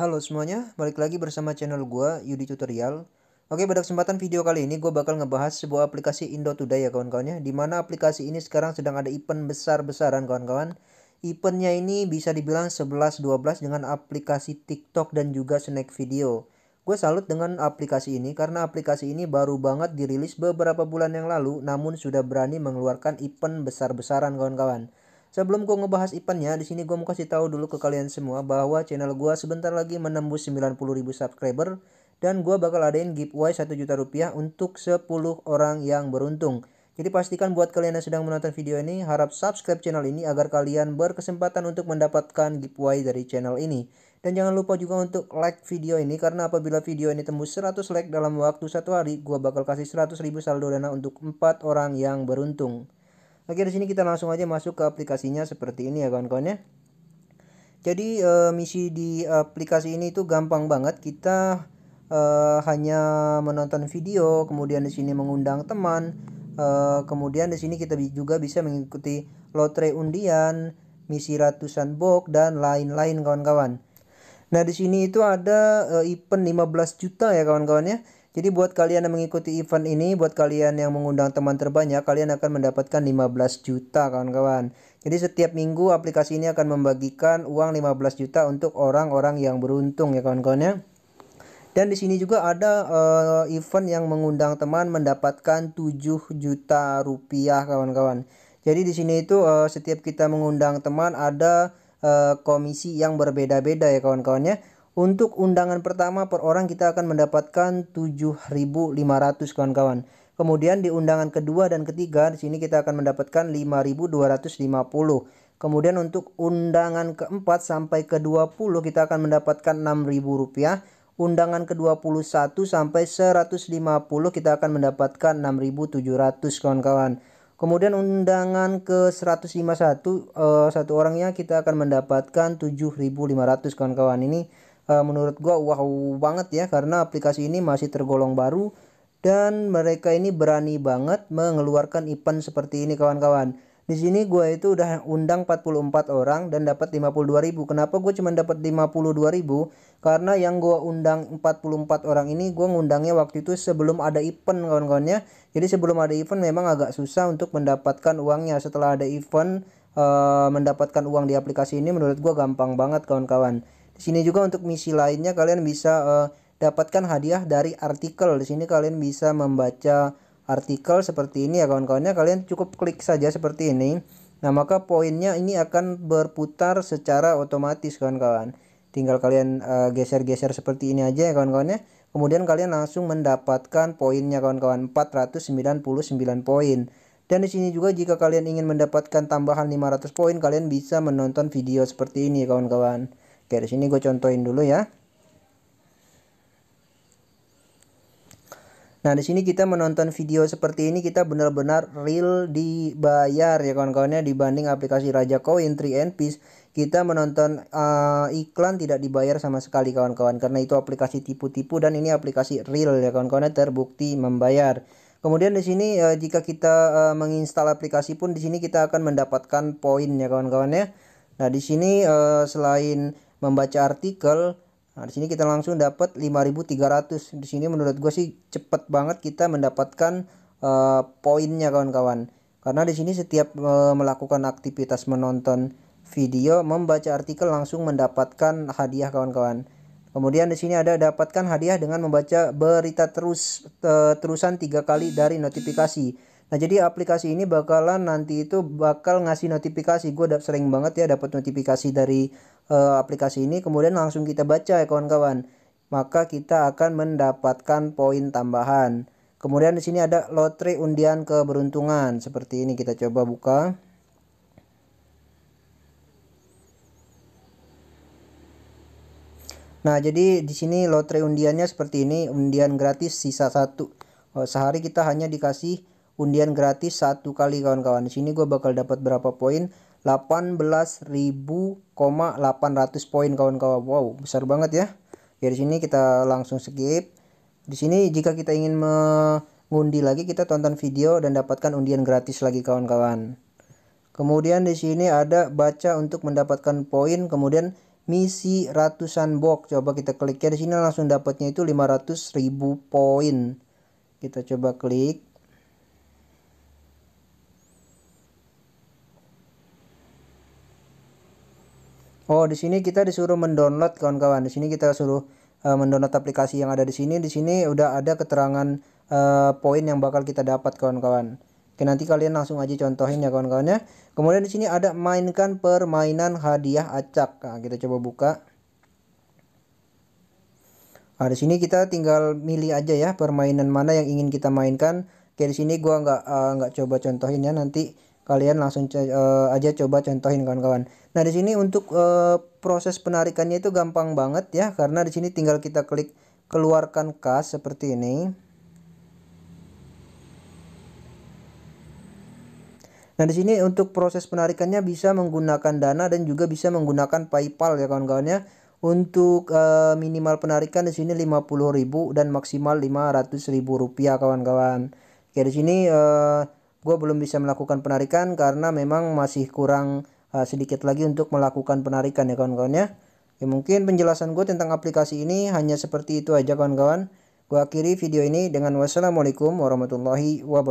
Halo semuanya, balik lagi bersama channel gue Yudi Tutorial Oke pada kesempatan video kali ini gue bakal ngebahas sebuah aplikasi Indo Today ya kawan-kawannya Dimana aplikasi ini sekarang sedang ada event besar-besaran kawan-kawan Eventnya ini bisa dibilang 11-12 dengan aplikasi TikTok dan juga Snack Video Gue salut dengan aplikasi ini karena aplikasi ini baru banget dirilis beberapa bulan yang lalu Namun sudah berani mengeluarkan event besar-besaran kawan-kawan Sebelum gue ngebahas eventnya, di sini gue mau kasih tahu dulu ke kalian semua bahwa channel gue sebentar lagi menembus 90.000 subscriber dan gue bakal adain giveaway 1 juta rupiah untuk 10 orang yang beruntung. Jadi pastikan buat kalian yang sedang menonton video ini harap subscribe channel ini agar kalian berkesempatan untuk mendapatkan giveaway dari channel ini. Dan jangan lupa juga untuk like video ini karena apabila video ini tembus 100 like dalam waktu satu hari, gue bakal kasih 100 ribu saldo dana untuk 4 orang yang beruntung. Oke, di sini kita langsung aja masuk ke aplikasinya seperti ini ya kawan-kawan ya. Jadi e, misi di aplikasi ini itu gampang banget. Kita e, hanya menonton video, kemudian di sini mengundang teman, e, kemudian di sini kita juga bisa mengikuti lotre undian, misi ratusan box dan lain-lain kawan-kawan. Nah, di sini itu ada e, event 15 juta ya kawan-kawan ya. Jadi buat kalian yang mengikuti event ini, buat kalian yang mengundang teman terbanyak, kalian akan mendapatkan 15 juta kawan-kawan. Jadi setiap minggu aplikasi ini akan membagikan uang 15 juta untuk orang-orang yang beruntung ya kawan-kawan ya. Dan di sini juga ada uh, event yang mengundang teman mendapatkan 7 juta rupiah kawan-kawan. Jadi di sini itu uh, setiap kita mengundang teman ada uh, komisi yang berbeda-beda ya kawan kawannya untuk undangan pertama per orang kita akan mendapatkan 7.500 kawan-kawan. Kemudian di undangan kedua dan ketiga di sini kita akan mendapatkan 5.250. Kemudian untuk undangan keempat sampai ke-20 kita akan mendapatkan Rp6.000. Undangan ke-21 sampai 150 kita akan mendapatkan 6.700 kawan-kawan. Kemudian undangan ke 151 uh, eh, satu orangnya kita akan mendapatkan 7.500 kawan-kawan ini Eh, menurut gua wow banget ya karena aplikasi ini masih tergolong baru dan mereka ini berani banget mengeluarkan event seperti ini kawan-kawan. Di sini gua itu udah undang 44 orang dan dapat 52.000. Kenapa gue cuma dapat 52.000? Karena yang gua undang 44 orang ini gua ngundangnya waktu itu sebelum ada event kawan-kawannya. Jadi sebelum ada event memang agak susah untuk mendapatkan uangnya. Setelah ada event uh, mendapatkan uang di aplikasi ini menurut gue gampang banget kawan-kawan. Di sini juga untuk misi lainnya kalian bisa uh, dapatkan hadiah dari artikel. Di sini kalian bisa membaca artikel seperti ini ya kawan-kawannya. Kalian cukup klik saja seperti ini. Nah, maka poinnya ini akan berputar secara otomatis kawan-kawan. Tinggal kalian eh, geser-geser uh, seperti ini aja ya kawan-kawannya. Kemudian kalian langsung mendapatkan poinnya kawan-kawan 499 poin. Dan di sini juga jika kalian ingin mendapatkan tambahan 500 poin, kalian bisa menonton video seperti ini kawan-kawan. Oke, di sini gue contohin dulu ya. Nah, di sini kita menonton video seperti ini kita benar-benar real dibayar ya kawan-kawannya dibanding aplikasi Raja Coin 3 and Peace kita menonton uh, iklan tidak dibayar sama sekali kawan-kawan karena itu aplikasi tipu-tipu dan ini aplikasi real ya kawan-kawannya terbukti membayar. Kemudian di sini uh, jika kita uh, menginstal aplikasi pun di sini kita akan mendapatkan poin ya kawan-kawannya. Nah, di sini uh, selain membaca artikel nah di sini kita langsung dapat 5300 di sini menurut gue sih cepet banget kita mendapatkan uh, poinnya kawan-kawan karena di sini setiap uh, melakukan aktivitas menonton video membaca artikel langsung mendapatkan hadiah kawan-kawan Kemudian di sini ada dapatkan hadiah dengan membaca berita terus uh, terusan tiga kali dari notifikasi. Nah jadi aplikasi ini bakalan nanti itu bakal ngasih notifikasi. Gue udah sering banget ya dapat notifikasi dari uh, aplikasi ini. Kemudian langsung kita baca ya kawan-kawan. Maka kita akan mendapatkan poin tambahan. Kemudian di sini ada lotre undian keberuntungan seperti ini kita coba buka. Nah, jadi di sini lotre undiannya seperti ini, undian gratis sisa satu. Oh, sehari kita hanya dikasih undian gratis satu kali kawan-kawan. Di sini gue bakal dapat berapa poin? 18.800 poin kawan-kawan. Wow, besar banget ya. Ya di sini kita langsung skip. Di sini jika kita ingin mengundi lagi kita tonton video dan dapatkan undian gratis lagi kawan-kawan. Kemudian di sini ada baca untuk mendapatkan poin, kemudian misi ratusan box. Coba kita klik ya di sini langsung dapatnya itu 500.000 poin. Kita coba klik. Oh, di sini kita disuruh mendownload kawan-kawan. Di sini kita suruh uh, mendownload aplikasi yang ada di sini. Di sini udah ada keterangan uh, poin yang bakal kita dapat kawan-kawan. Oke, nanti kalian langsung aja contohin ya kawan-kawannya. Kemudian di sini ada mainkan permainan hadiah acak. Nah, kita coba buka. Nah, di sini kita tinggal milih aja ya permainan mana yang ingin kita mainkan. Oke, di sini gua nggak eh, nggak coba contohin ya nanti kalian langsung uh, aja coba contohin kawan-kawan. Nah, di sini untuk uh, proses penarikannya itu gampang banget ya karena di sini tinggal kita klik keluarkan kas seperti ini. Nah, di sini untuk proses penarikannya bisa menggunakan Dana dan juga bisa menggunakan PayPal ya kawan-kawannya. Untuk uh, minimal penarikan di sini 50.000 dan maksimal 500.000 rupiah kawan-kawan. Oke, di sini uh, gue belum bisa melakukan penarikan karena memang masih kurang uh, sedikit lagi untuk melakukan penarikan ya kawan-kawan ya. ya mungkin penjelasan gue tentang aplikasi ini hanya seperti itu aja kawan-kawan gue akhiri video ini dengan wassalamualaikum warahmatullahi wabarakatuh